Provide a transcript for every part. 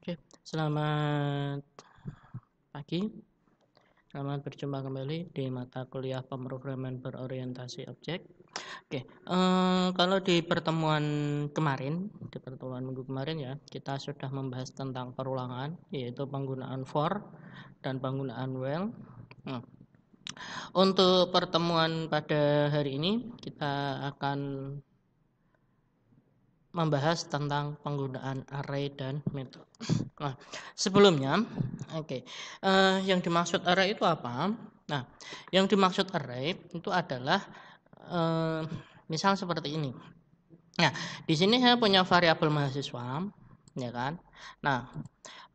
Oke, selamat pagi. Selamat berjumpa kembali di mata kuliah pemrograman berorientasi objek. Oke, eh, kalau di pertemuan kemarin, di pertemuan minggu kemarin ya, kita sudah membahas tentang perulangan, yaitu penggunaan for dan penggunaan well. Nah, untuk pertemuan pada hari ini, kita akan membahas tentang penggunaan array dan metode. Nah, sebelumnya, oke, okay, uh, eh, yang dimaksud array itu apa? Nah, yang dimaksud array itu adalah uh, misal seperti ini. Nah, di sini saya punya variabel mahasiswa, ya kan? Nah,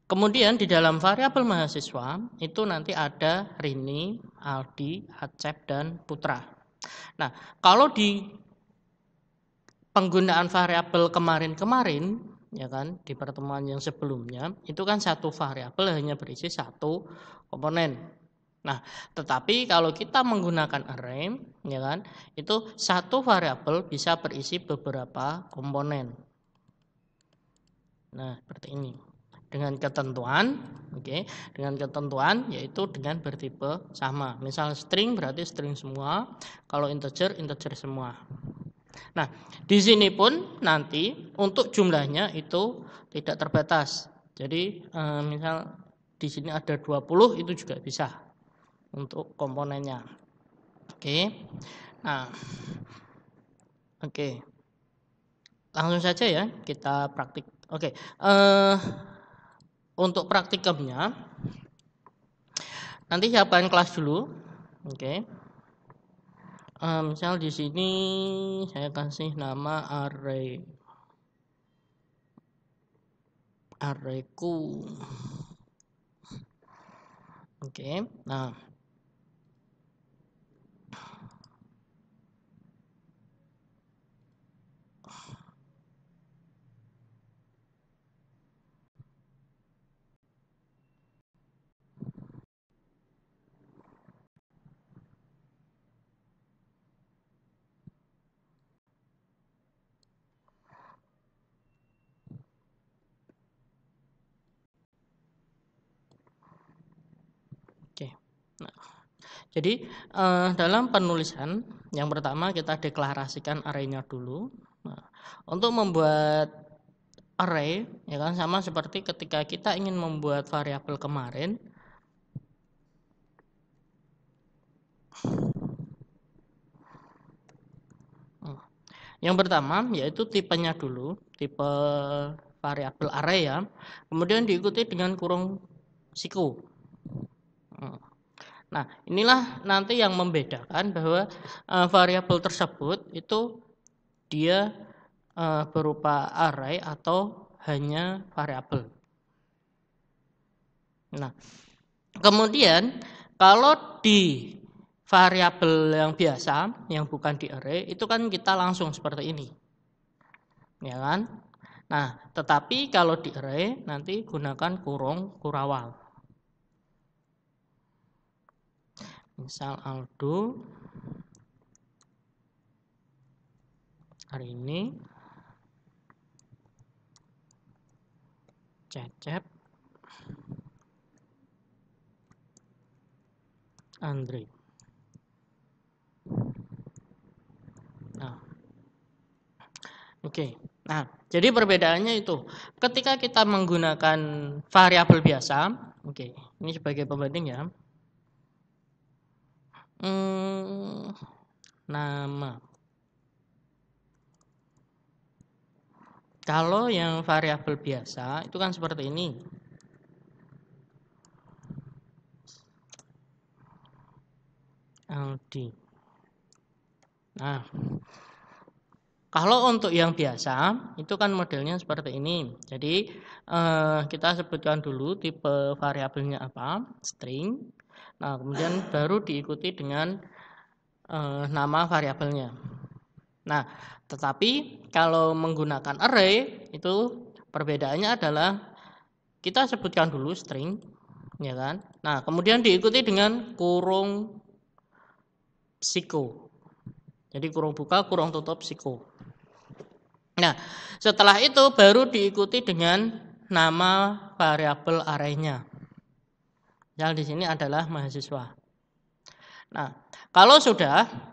kemudian di dalam variabel mahasiswa itu nanti ada Rini, Aldi, Acep, dan Putra. Nah, kalau di penggunaan variabel kemarin-kemarin ya kan di pertemuan yang sebelumnya itu kan satu variabel hanya berisi satu komponen. Nah, tetapi kalau kita menggunakan array ya kan itu satu variabel bisa berisi beberapa komponen. Nah, seperti ini. Dengan ketentuan, oke, okay, dengan ketentuan yaitu dengan bertipe sama. Misal string berarti string semua, kalau integer integer semua. Nah, di sini pun nanti untuk jumlahnya itu tidak terbatas. Jadi eh, misal di sini ada 20 itu juga bisa untuk komponennya. Oke. Nah, oke. Langsung saja ya kita praktik. Oke. Eh, untuk praktikumnya nanti yang kelas dulu. Oke uh, misal di sini saya kasih nama array arrayku oke okay. nah Jadi eh, dalam penulisan yang pertama kita deklarasikan arraynya dulu. Nah, untuk membuat array ya kan sama seperti ketika kita ingin membuat variabel kemarin oh. Yang pertama yaitu tipenya dulu, tipe variabel array ya. Kemudian diikuti dengan kurung siku. Oh. Nah, inilah nanti yang membedakan bahwa uh, variabel tersebut itu dia uh, berupa array atau hanya variabel. Nah, kemudian kalau di variabel yang biasa, yang bukan di array, itu kan kita langsung seperti ini. Ya kan? Nah, tetapi kalau di array nanti gunakan kurung kurawal. misal Aldo hari ini Cecep Andre nah oke Nah, jadi perbedaannya itu. Ketika kita menggunakan variabel biasa, oke, ini sebagai pembanding ya. Hmm, nama. Kalau yang variabel biasa itu kan seperti ini. Aldi. Nah, kalau untuk yang biasa itu kan modelnya seperti ini. Jadi eh, kita sebutkan dulu tipe variabelnya apa, string. Nah, kemudian baru diikuti dengan e, nama variabelnya. Nah, tetapi kalau menggunakan array itu perbedaannya adalah kita sebutkan dulu string, ya kan? Nah, kemudian diikuti dengan kurung siku Jadi kurung buka, kurung tutup siku Nah, setelah itu baru diikuti dengan nama variabel arraynya. Yang di sini adalah mahasiswa. Nah, kalau sudah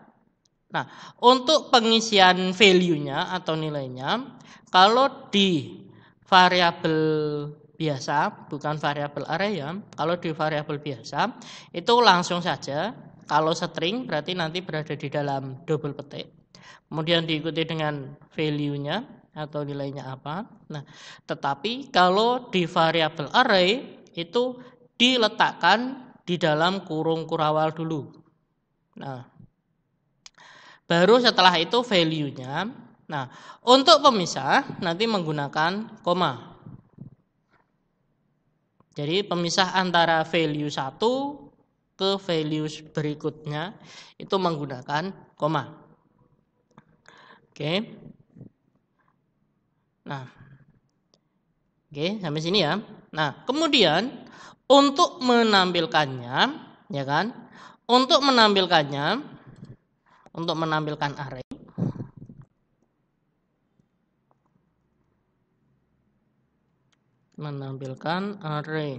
Nah, untuk pengisian value-nya atau nilainya, kalau di variabel biasa, bukan variabel ya, kalau di variabel biasa, itu langsung saja. Kalau string berarti nanti berada di dalam double petik. Kemudian diikuti dengan value-nya atau nilainya apa. Nah, tetapi kalau di variabel array itu diletakkan di dalam kurung kurawal dulu. Nah, baru setelah itu value-nya. Nah, untuk pemisah nanti menggunakan koma. Jadi pemisah antara value 1 ke value berikutnya itu menggunakan koma. Oke. Nah, Oke, sampai sini ya. Nah, kemudian untuk menampilkannya, ya kan? Untuk menampilkannya, untuk menampilkan array. Menampilkan array.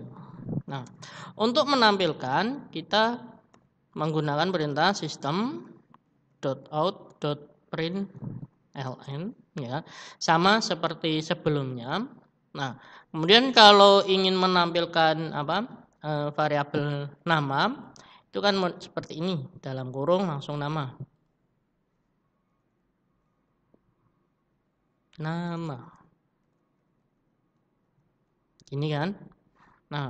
Nah, untuk menampilkan kita menggunakan perintah system dot dot out print ln, ya. Sama seperti sebelumnya, Nah, kemudian kalau ingin menampilkan apa e, variabel nama itu kan seperti ini dalam kurung langsung nama. Nama. Ini kan. Nah,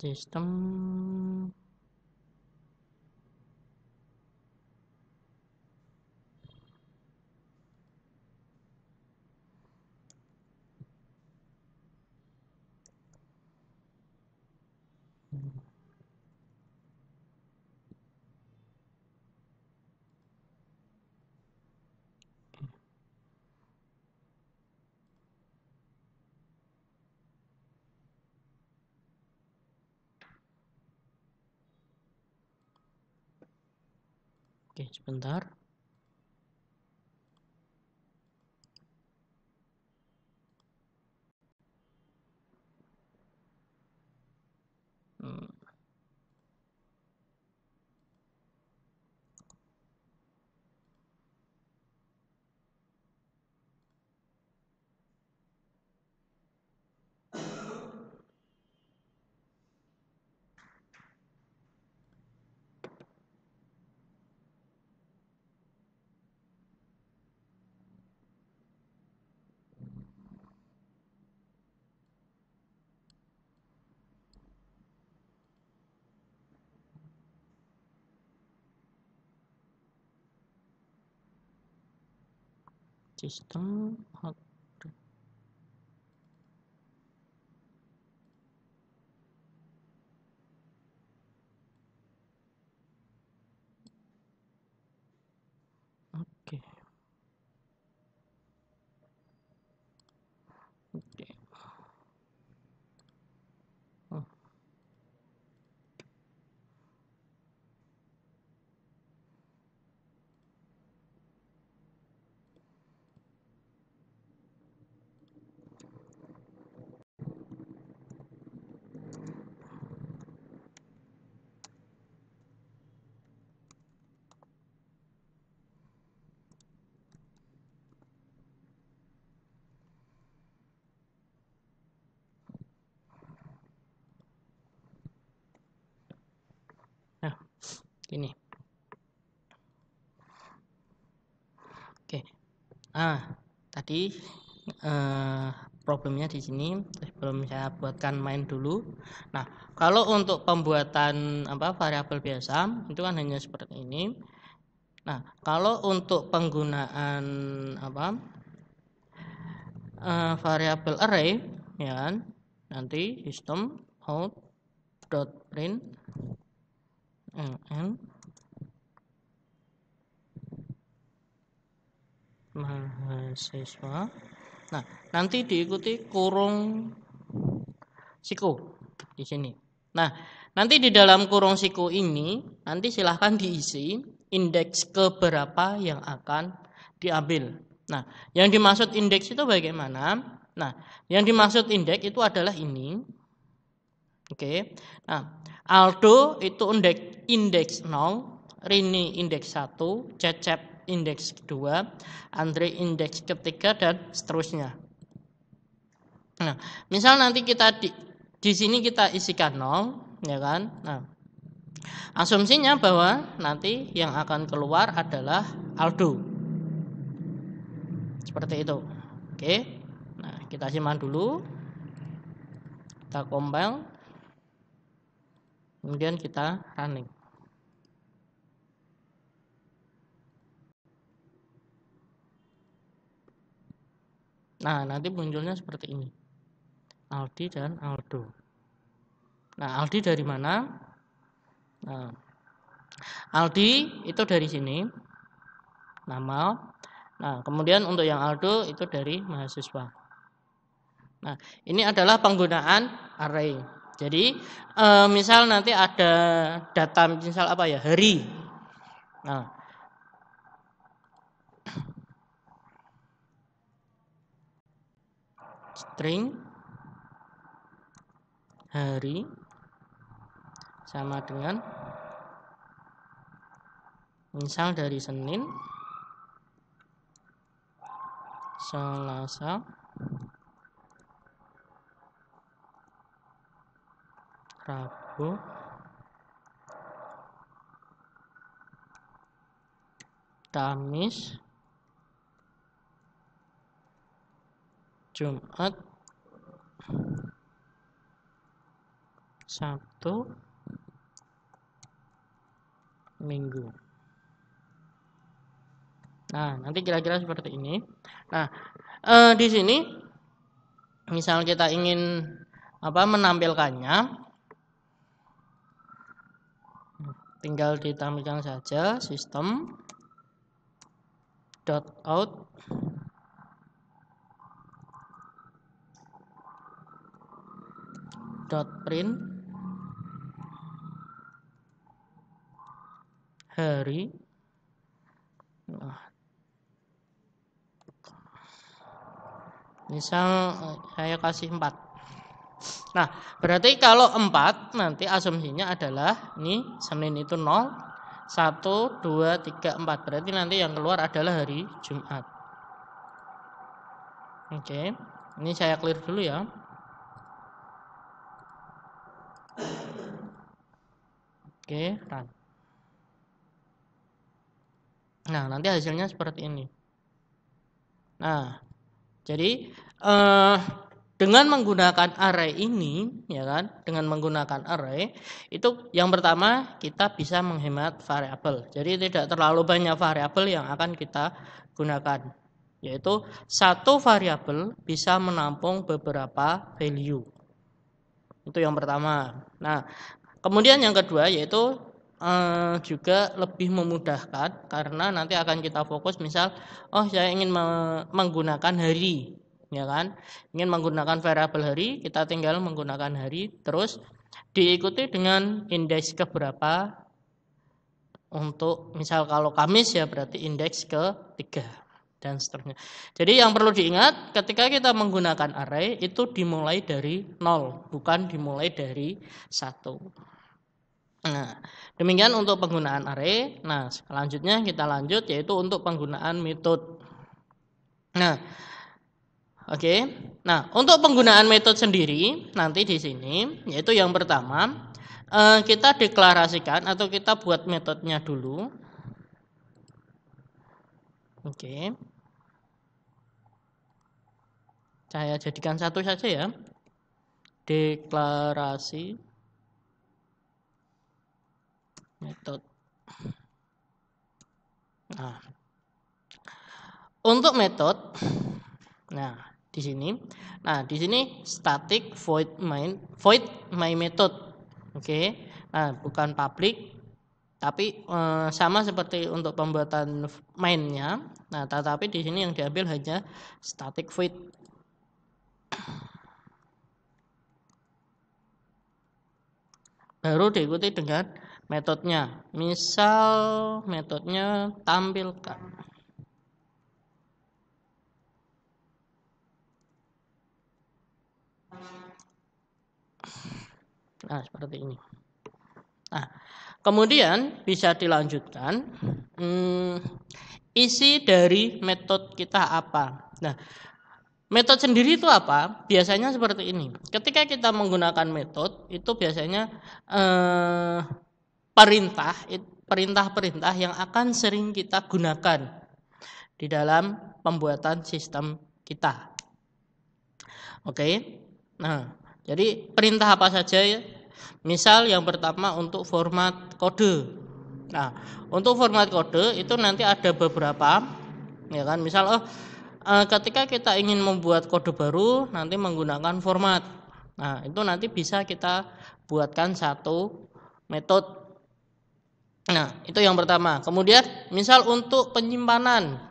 でした。Oke, sebentar. した。gini oke ah tadi eh, problemnya di sini sebelum saya buatkan main dulu nah kalau untuk pembuatan apa variabel biasa itu kan hanya seperti ini nah kalau untuk penggunaan apa eh, variabel array ya kan nanti system out dot print mahasiswa nah nanti diikuti kurung siku di sini nah nanti di dalam kurung siku ini nanti silahkan diisi indeks keberapa yang akan diambil nah yang dimaksud indeks itu bagaimana nah yang dimaksud indeks itu adalah ini oke okay. nah Aldo itu indeks indeks 0, Rini indeks 1, Cecep indeks 2, Andre indeks ketiga dan seterusnya. Nah, misal nanti kita di, di sini kita isikan 0, ya kan? Nah, asumsinya bahwa nanti yang akan keluar adalah Aldo. Seperti itu. Oke. Nah, kita simak dulu. Kita compile. Kemudian kita running. Nah, nanti munculnya seperti ini. Aldi dan Aldo. Nah, Aldi dari mana? Nah, Aldi itu dari sini. Nama. Nah, kemudian untuk yang Aldo itu dari mahasiswa. Nah, ini adalah penggunaan array. Jadi e, misal nanti ada data misal apa ya hari. Nah, string hari sama dengan misal dari Senin Selasa Prabu Kamis Jumat Sabtu Minggu Nah, nanti kira-kira seperti ini. Nah, eh, di sini misal kita ingin apa menampilkannya, tinggal ditampilkan saja sistem dot out dot print hari nah. misal eh, saya kasih 4 Nah, berarti kalau 4 nanti asumsinya adalah ini Senin itu 0, 1, 2, 3, 4. Berarti nanti yang keluar adalah hari Jumat. Oke, okay. ini saya clear dulu ya. Oke, okay, run. Nah, nanti hasilnya seperti ini. Nah, jadi... Uh, dengan menggunakan array ini ya kan dengan menggunakan array itu yang pertama kita bisa menghemat variabel jadi tidak terlalu banyak variabel yang akan kita gunakan yaitu satu variabel bisa menampung beberapa value itu yang pertama nah kemudian yang kedua yaitu eh, juga lebih memudahkan karena nanti akan kita fokus misal oh saya ingin menggunakan hari ya kan? Ingin menggunakan variabel hari, kita tinggal menggunakan hari, terus diikuti dengan indeks keberapa untuk misal kalau Kamis ya berarti indeks ke 3 dan seterusnya. Jadi yang perlu diingat ketika kita menggunakan array itu dimulai dari 0 bukan dimulai dari 1. Nah, demikian untuk penggunaan array. Nah, selanjutnya kita lanjut yaitu untuk penggunaan metode. Nah, Oke. Nah, untuk penggunaan metode sendiri nanti di sini yaitu yang pertama eh, kita deklarasikan atau kita buat metodenya dulu. Oke. Saya jadikan satu saja ya. Deklarasi metode. Nah. Untuk metode Nah, di sini. Nah, di sini static void main void my method. Oke. Okay. Nah, bukan public tapi e, sama seperti untuk pembuatan mainnya. Nah, tetapi di sini yang diambil hanya static void. Baru diikuti dengan metodenya. Misal metodenya tampilkan. Nah, seperti ini. Nah, kemudian bisa dilanjutkan hmm, isi dari metode kita apa. Nah, metode sendiri itu apa? Biasanya seperti ini. Ketika kita menggunakan metode itu biasanya eh, perintah perintah-perintah yang akan sering kita gunakan di dalam pembuatan sistem kita. Oke. Nah, jadi perintah apa saja ya? Misal yang pertama untuk format kode. Nah, untuk format kode itu nanti ada beberapa ya kan. Misal oh eh, ketika kita ingin membuat kode baru nanti menggunakan format. Nah, itu nanti bisa kita buatkan satu metode Nah, itu yang pertama. Kemudian, misal untuk penyimpanan.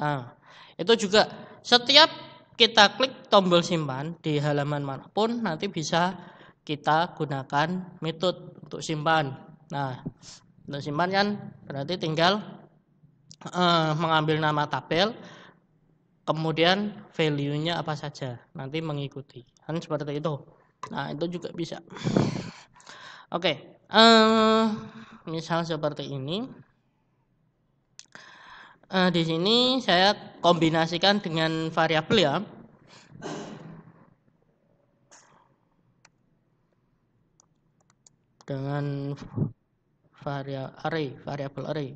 Nah, itu juga setiap kita klik tombol simpan di halaman manapun nanti bisa kita gunakan metode untuk simpan. Nah, untuk simpan kan berarti tinggal eh, mengambil nama tabel, kemudian value-nya apa saja, nanti mengikuti. Kan seperti itu. Nah, itu juga bisa. Oke, okay. eh, misal seperti ini. Eh, di sini saya kombinasikan dengan variabel ya. dengan variable array, variable array.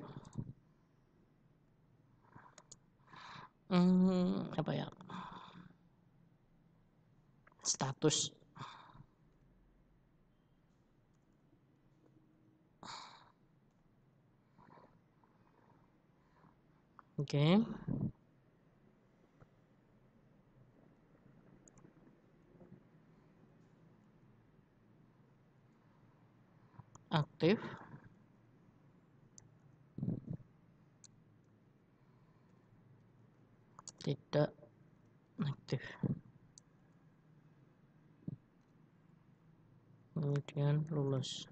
Hmm, apa ya? Status Oke. Okay. aktif tidak aktif kemudian lulus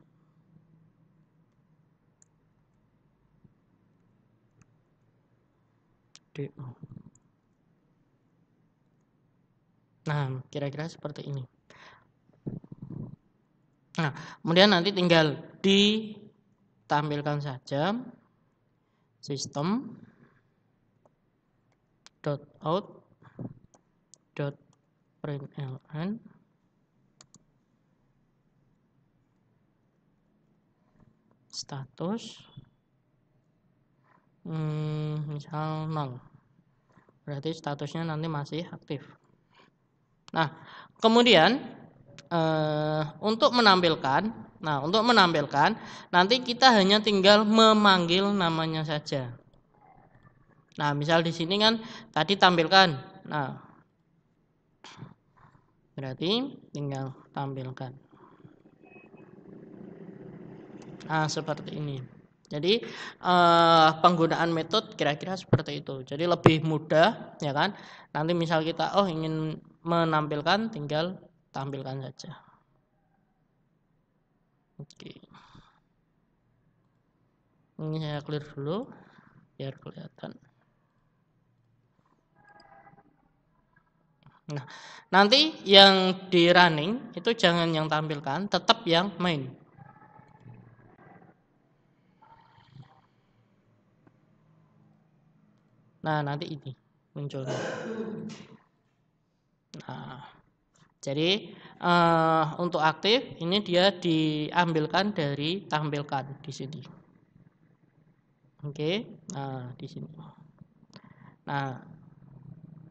nah kira-kira seperti ini Nah, kemudian nanti tinggal ditampilkan saja sistem dot out dot println status hmm, misal nol berarti statusnya nanti masih aktif nah kemudian uh, untuk menampilkan, nah untuk menampilkan nanti kita hanya tinggal memanggil namanya saja. Nah, misal di sini kan tadi tampilkan. Nah, berarti tinggal tampilkan. Nah, seperti ini. Jadi eh, penggunaan metode kira-kira seperti itu. Jadi lebih mudah, ya kan? Nanti misal kita oh ingin menampilkan, tinggal tampilkan saja oke ini saya clear dulu biar kelihatan nah nanti yang di running itu jangan yang tampilkan tetap yang main nah nanti ini muncul nah jadi uh, untuk aktif ini dia diambilkan dari tampilkan di sini. Oke, okay. nah di sini. Nah,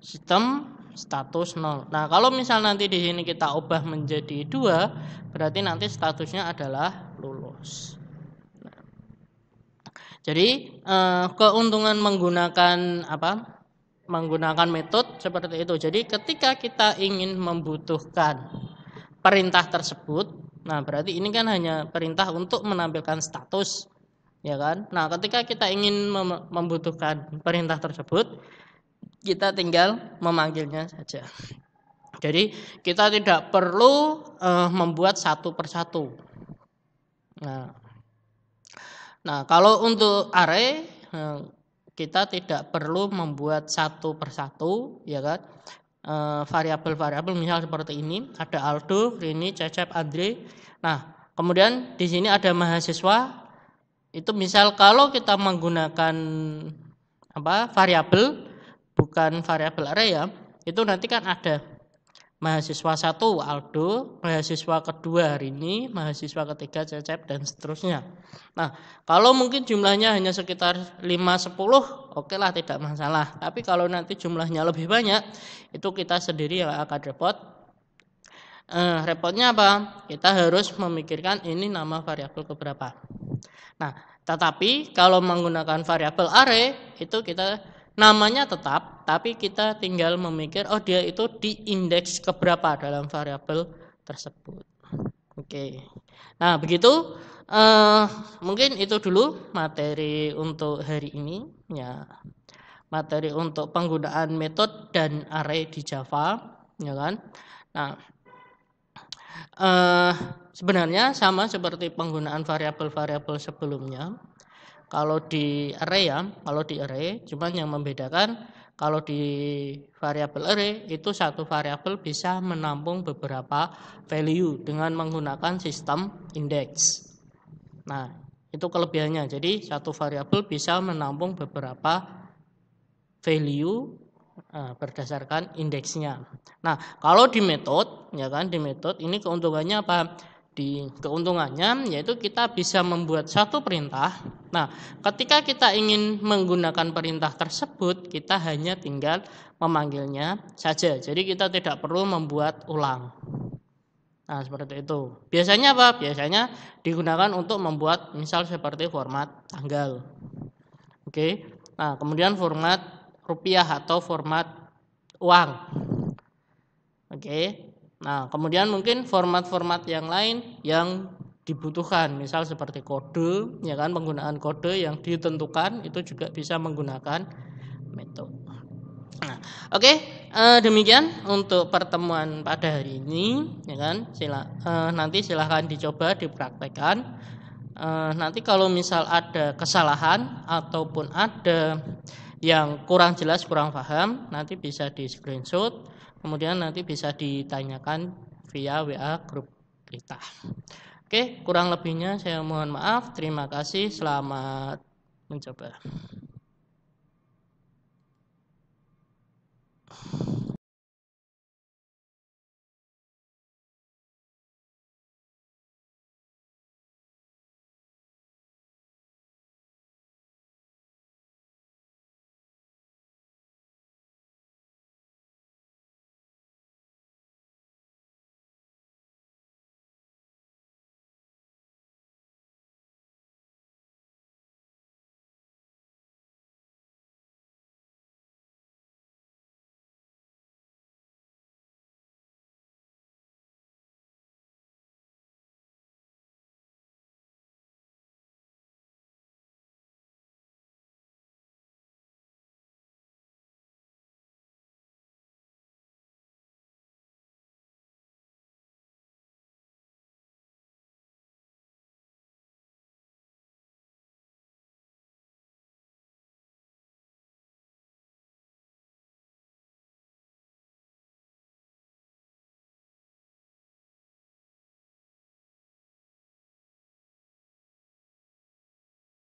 sistem status 0. Nah, kalau misal nanti di sini kita ubah menjadi dua, berarti nanti statusnya adalah lulus. Nah, jadi eh, keuntungan menggunakan apa menggunakan metode seperti itu. Jadi ketika kita ingin membutuhkan perintah tersebut, nah berarti ini kan hanya perintah untuk menampilkan status, ya kan? Nah, ketika kita ingin mem membutuhkan perintah tersebut, kita tinggal memanggilnya saja. Jadi kita tidak perlu uh, membuat satu persatu. Nah, nah kalau untuk array eh, kita tidak perlu membuat satu persatu ya kan eh, variabel-variabel misal seperti ini ada Aldo, Rini, Cecep, Andre. Nah, kemudian di sini ada mahasiswa. Itu misal kalau kita menggunakan apa variabel bukan variabel area ya, itu nanti kan ada mahasiswa satu Aldo, mahasiswa kedua hari ini, mahasiswa ketiga Cecep dan seterusnya. Nah, kalau mungkin jumlahnya hanya sekitar 5 10, oke lah tidak masalah. Tapi kalau nanti jumlahnya lebih banyak, itu kita sendiri yang akan repot. Eh, repotnya apa? Kita harus memikirkan ini nama variabel keberapa. Nah, tetapi kalau menggunakan variabel array e, itu kita namanya tetap, tapi kita tinggal memikir, oh dia itu diindeks indeks keberapa dalam variabel tersebut. Oke, nah begitu. Uh, mungkin itu dulu materi untuk hari ini. Ya, materi untuk penggunaan metode dan array di Java, ya kan? Nah, uh, sebenarnya sama seperti penggunaan variabel-variabel sebelumnya kalau di array ya, kalau di array, cuman yang membedakan kalau di variabel array itu satu variabel bisa menampung beberapa value dengan menggunakan sistem index. Nah, itu kelebihannya. Jadi satu variabel bisa menampung beberapa value eh, berdasarkan indeksnya. Nah, kalau di method, ya kan di method ini keuntungannya apa? di keuntungannya yaitu kita bisa membuat satu perintah. Nah, ketika kita ingin menggunakan perintah tersebut, kita hanya tinggal memanggilnya saja. Jadi kita tidak perlu membuat ulang. Nah, seperti itu. Biasanya apa? Biasanya digunakan untuk membuat misal seperti format tanggal. Oke. Nah, kemudian format rupiah atau format uang. Oke. Nah, kemudian mungkin format-format yang lain yang dibutuhkan, misal seperti kode, ya kan penggunaan kode yang ditentukan itu juga bisa menggunakan metode. Nah, oke, okay, eh, demikian untuk pertemuan pada hari ini, ya kan? Sila, eh, nanti silahkan dicoba dipraktekkan. Eh, nanti kalau misal ada kesalahan ataupun ada yang kurang jelas, kurang paham, nanti bisa di screenshot Kemudian nanti bisa ditanyakan via WA grup kita. Oke, kurang lebihnya saya mohon maaf. Terima kasih. Selamat mencoba.